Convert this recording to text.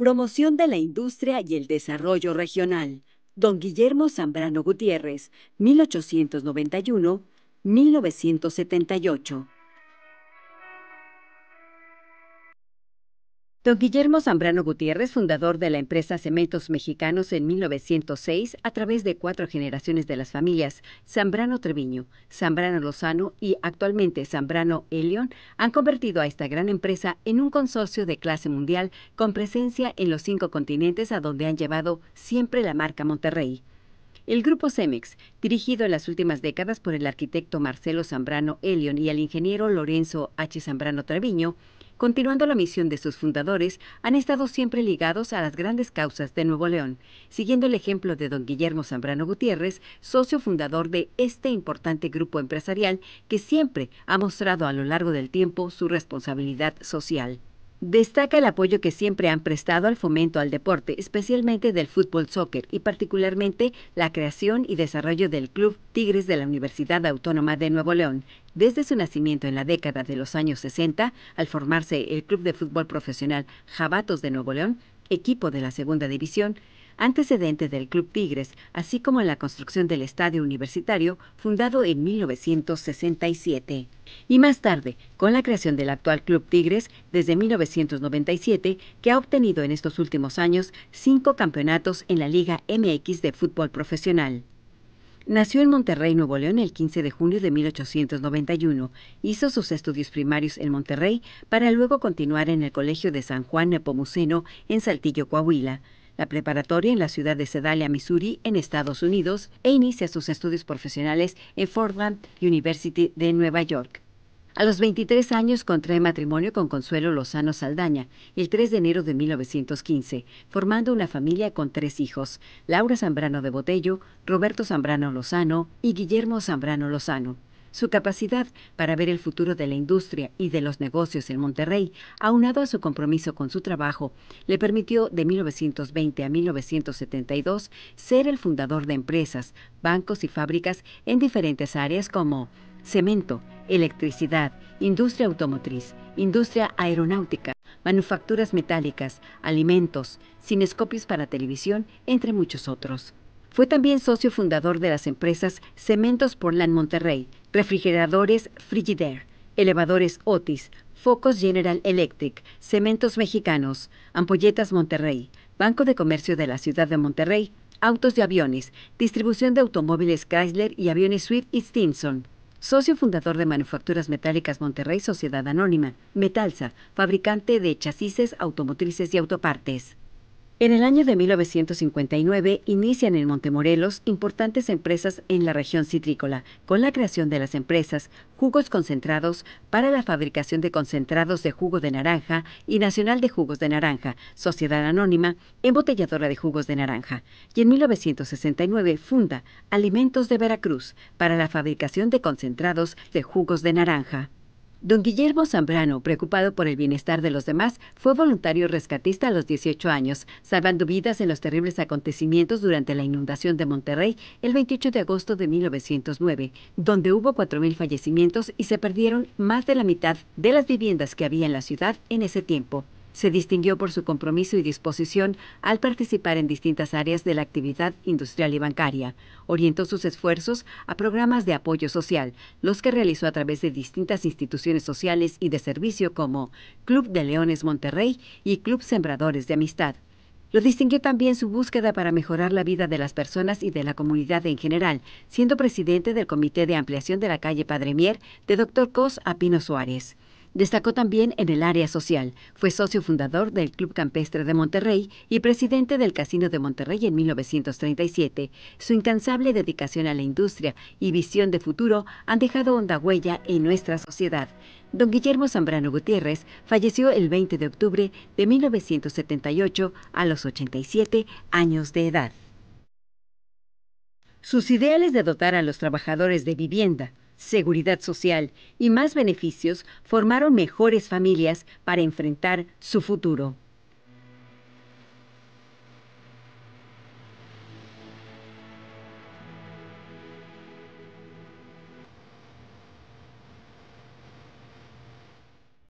Promoción de la Industria y el Desarrollo Regional. Don Guillermo Zambrano Gutiérrez, 1891-1978. Don Guillermo Zambrano Gutiérrez, fundador de la empresa Cementos Mexicanos en 1906 a través de cuatro generaciones de las familias Zambrano Treviño, Zambrano Lozano y actualmente Zambrano Elion, han convertido a esta gran empresa en un consorcio de clase mundial con presencia en los cinco continentes a donde han llevado siempre la marca Monterrey. El grupo Cemex, dirigido en las últimas décadas por el arquitecto Marcelo Zambrano Elion y el ingeniero Lorenzo H. Zambrano Treviño, continuando la misión de sus fundadores, han estado siempre ligados a las grandes causas de Nuevo León, siguiendo el ejemplo de don Guillermo Zambrano Gutiérrez, socio fundador de este importante grupo empresarial que siempre ha mostrado a lo largo del tiempo su responsabilidad social. Destaca el apoyo que siempre han prestado al fomento al deporte, especialmente del fútbol soccer y particularmente la creación y desarrollo del Club Tigres de la Universidad Autónoma de Nuevo León. Desde su nacimiento en la década de los años 60, al formarse el Club de Fútbol Profesional Jabatos de Nuevo León, equipo de la Segunda División, antecedente del Club Tigres, así como en la construcción del Estadio Universitario, fundado en 1967. Y más tarde, con la creación del actual Club Tigres desde 1997, que ha obtenido en estos últimos años cinco campeonatos en la Liga MX de Fútbol Profesional. Nació en Monterrey, Nuevo León, el 15 de junio de 1891. Hizo sus estudios primarios en Monterrey para luego continuar en el Colegio de San Juan Nepomuceno en Saltillo, Coahuila la preparatoria en la ciudad de Sedalia, Missouri, en Estados Unidos, e inicia sus estudios profesionales en Fordham University de Nueva York. A los 23 años contrae matrimonio con Consuelo Lozano Saldaña el 3 de enero de 1915, formando una familia con tres hijos, Laura Zambrano de Botello, Roberto Zambrano Lozano y Guillermo Zambrano Lozano. Su capacidad para ver el futuro de la industria y de los negocios en Monterrey, aunado a su compromiso con su trabajo, le permitió de 1920 a 1972 ser el fundador de empresas, bancos y fábricas en diferentes áreas como cemento, electricidad, industria automotriz, industria aeronáutica, manufacturas metálicas, alimentos, cinescopios para televisión, entre muchos otros. Fue también socio fundador de las empresas Cementos Portland Monterrey, Refrigeradores Frigidaire, Elevadores Otis, Focos General Electric, Cementos Mexicanos, Ampolletas Monterrey, Banco de Comercio de la Ciudad de Monterrey, Autos y Aviones, Distribución de Automóviles Chrysler y Aviones Swift y Stinson. Socio fundador de Manufacturas Metálicas Monterrey Sociedad Anónima, Metalsa, fabricante de chasis automotrices y autopartes. En el año de 1959 inician en Montemorelos importantes empresas en la región citrícola, con la creación de las empresas Jugos Concentrados para la fabricación de concentrados de jugo de naranja y Nacional de Jugos de Naranja, Sociedad Anónima, embotelladora de jugos de naranja. Y en 1969 funda Alimentos de Veracruz para la fabricación de concentrados de jugos de naranja. Don Guillermo Zambrano, preocupado por el bienestar de los demás, fue voluntario rescatista a los 18 años, salvando vidas en los terribles acontecimientos durante la inundación de Monterrey el 28 de agosto de 1909, donde hubo 4.000 fallecimientos y se perdieron más de la mitad de las viviendas que había en la ciudad en ese tiempo. Se distinguió por su compromiso y disposición al participar en distintas áreas de la actividad industrial y bancaria. Orientó sus esfuerzos a programas de apoyo social, los que realizó a través de distintas instituciones sociales y de servicio como Club de Leones Monterrey y Club Sembradores de Amistad. Lo distinguió también su búsqueda para mejorar la vida de las personas y de la comunidad en general, siendo presidente del Comité de Ampliación de la calle Padre Mier de Dr. Cos a Pino Suárez. Destacó también en el área social. Fue socio fundador del Club Campestre de Monterrey y presidente del Casino de Monterrey en 1937. Su incansable dedicación a la industria y visión de futuro han dejado honda huella en nuestra sociedad. Don Guillermo Zambrano Gutiérrez falleció el 20 de octubre de 1978 a los 87 años de edad. Sus ideales de dotar a los trabajadores de vivienda, seguridad social y más beneficios formaron mejores familias para enfrentar su futuro.